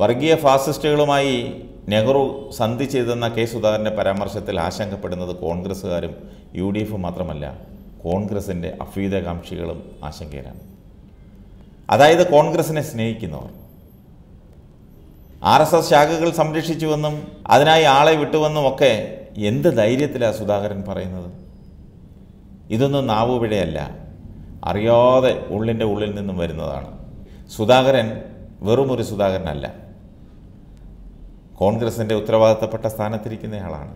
വർഗീയ ഫാസിസ്റ്റുകളുമായി നെഹ്റു സന്ധി ചെയ്തെന്ന കെ സുധാകരൻ്റെ പരാമർശത്തിൽ ആശങ്കപ്പെടുന്നത് കോൺഗ്രസ്സുകാരും യു ഡി എഫും മാത്രമല്ല കോൺഗ്രസിൻ്റെ അഭ്യുതകാംക്ഷികളും ആശങ്കയിലാണ് അതായത് കോൺഗ്രസിനെ സ്നേഹിക്കുന്നവർ ആർ എസ് എസ് ശാഖകൾ സംരക്ഷിച്ചുവെന്നും അതിനായി ആളെ വിട്ടുവെന്നും ഒക്കെ എന്ത് ധൈര്യത്തിലാണ് സുധാകരൻ പറയുന്നത് ഇതൊന്നും നാവുപിഴയല്ല അറിയാതെ ഉള്ളിൻ്റെ ഉള്ളിൽ നിന്നും വരുന്നതാണ് സുധാകരൻ വെറുമൊരു സുധാകരനല്ല കോൺഗ്രസിൻ്റെ ഉത്തരവാദിത്തപ്പെട്ട സ്ഥാനത്തിരിക്കുന്നയാളാണ്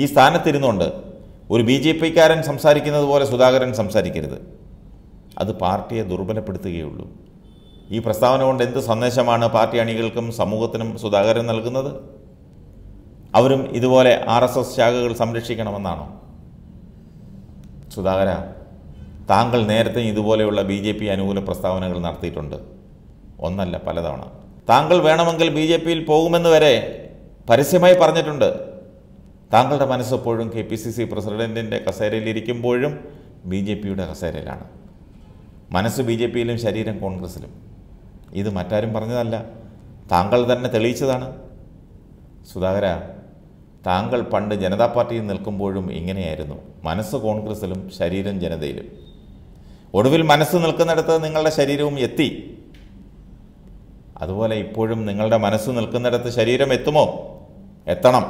ഈ സ്ഥാനത്തിരുന്നുകൊണ്ട് ഒരു ബി ജെ പിക്കാരൻ സംസാരിക്കുന്നത് പോലെ സുധാകരൻ സംസാരിക്കരുത് അത് പാർട്ടിയെ ദുർബലപ്പെടുത്തുകയുള്ളൂ ഈ പ്രസ്താവന കൊണ്ട് എന്ത് സന്ദേശമാണ് പാർട്ടി അണികൾക്കും സമൂഹത്തിനും സുധാകരൻ നൽകുന്നത് അവരും ഇതുപോലെ ആർ എസ് എസ് ശാഖകൾ സംരക്ഷിക്കണമെന്നാണോ സുധാകര താങ്കൾ നേരത്തെ ഇതുപോലെയുള്ള ബി ജെ പി അനുകൂല പ്രസ്താവനകൾ നടത്തിയിട്ടുണ്ട് ഒന്നല്ല പലതവണ താങ്കൾ വേണമെങ്കിൽ ബി ജെ പിയിൽ പോകുമെന്ന് വരെ പരസ്യമായി പറഞ്ഞിട്ടുണ്ട് താങ്കളുടെ മനസ്സെപ്പോഴും കെ പി സി സി പ്രസിഡൻറ്റിൻ്റെ കസേരയിലിരിക്കുമ്പോഴും ബി ജെ പിയുടെ കസേരയിലാണ് മനസ്സ് ബി ജെ പിയിലും ശരീരം കോൺഗ്രസിലും ഇത് മറ്റാരും പറഞ്ഞതല്ല താങ്കൾ തന്നെ തെളിയിച്ചതാണ് സുധാകര താങ്കൾ പണ്ട് ജനതാ പാർട്ടിയിൽ നിൽക്കുമ്പോഴും ഇങ്ങനെയായിരുന്നു മനസ്സ് കോൺഗ്രസിലും ശരീരം ജനതയിലും ഒടുവിൽ മനസ്സ് നിൽക്കുന്നിടത്ത് നിങ്ങളുടെ ശരീരവും എത്തി അതുപോലെ ഇപ്പോഴും നിങ്ങളുടെ മനസ്സ് നിൽക്കുന്നിടത്ത് ശരീരം എത്തുമോ എത്തണം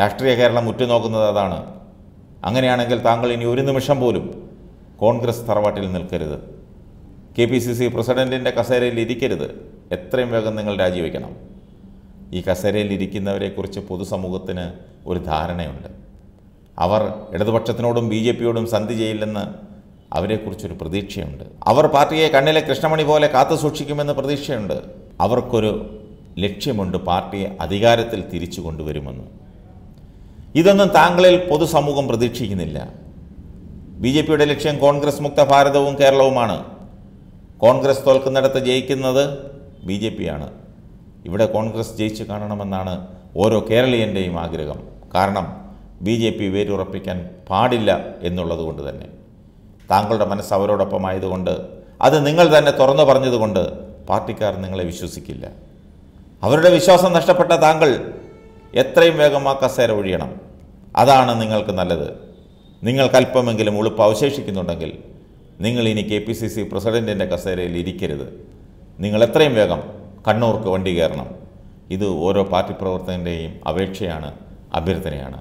രാഷ്ട്രീയ കേരളം ഉറ്റുനോക്കുന്നത് അതാണ് അങ്ങനെയാണെങ്കിൽ താങ്കൾ ഇനി ഒരു നിമിഷം പോലും കോൺഗ്രസ് തറവാട്ടിൽ നിൽക്കരുത് കെ പി സി സി പ്രസിഡൻറ്റിൻ്റെ കസേരയിൽ ഇരിക്കരുത് എത്രയും വേഗം നിങ്ങൾ രാജിവെക്കണം ഈ കസേരയിൽ ഇരിക്കുന്നവരെക്കുറിച്ച് പൊതുസമൂഹത്തിന് ഒരു ധാരണയുണ്ട് അവർ ഇടതുപക്ഷത്തിനോടും ബി ജെ പിയോടും സന്ധി ചെയ്യില്ലെന്ന് അവരെക്കുറിച്ചൊരു പ്രതീക്ഷയുണ്ട് അവർ പാർട്ടിയെ കണ്ണിലെ കൃഷ്ണമണി പോലെ കാത്തു സൂക്ഷിക്കുമെന്ന് പ്രതീക്ഷയുണ്ട് അവർക്കൊരു ലക്ഷ്യമുണ്ട് പാർട്ടിയെ അധികാരത്തിൽ തിരിച്ചു കൊണ്ടുവരുമെന്ന് ഇതൊന്നും താങ്കളിൽ പൊതുസമൂഹം പ്രതീക്ഷിക്കുന്നില്ല ബി ജെ പിയുടെ ലക്ഷ്യം കോൺഗ്രസ് മുക്ത ഭാരതവും കേരളവുമാണ് കോൺഗ്രസ് തോൽക്കുന്നിടത്ത് ജയിക്കുന്നത് ബി ജെ പിയാണ് ഇവിടെ കോൺഗ്രസ് ജയിച്ചു കാണണമെന്നാണ് ഓരോ കേരളീയൻ്റെയും ആഗ്രഹം കാരണം ബി ജെ പി വേരുറപ്പിക്കാൻ പാടില്ല എന്നുള്ളത് കൊണ്ട് തന്നെ താങ്കളുടെ മനസ്സ് ആയതുകൊണ്ട് അത് നിങ്ങൾ തന്നെ തുറന്നു പറഞ്ഞതുകൊണ്ട് പാർട്ടിക്കാർ നിങ്ങളെ വിശ്വസിക്കില്ല അവരുടെ വിശ്വാസം നഷ്ടപ്പെട്ട താങ്കൾ എത്രയും വേഗം ആ കസേര ഒഴിയണം അതാണ് നിങ്ങൾക്ക് നല്ലത് നിങ്ങൾക്കല്പമെങ്കിലും ഉളുപ്പ് അവശേഷിക്കുന്നുണ്ടെങ്കിൽ നിങ്ങൾ ഇനി കെ പി സി സി പ്രസിഡൻറ്റിൻ്റെ കസേരയിൽ ഇരിക്കരുത് നിങ്ങൾ എത്രയും വേഗം കണ്ണൂർക്ക് വണ്ടി കയറണം ഇത് ഓരോ പാർട്ടി പ്രവർത്തകൻ്റെയും അപേക്ഷയാണ് അഭ്യർത്ഥനയാണ്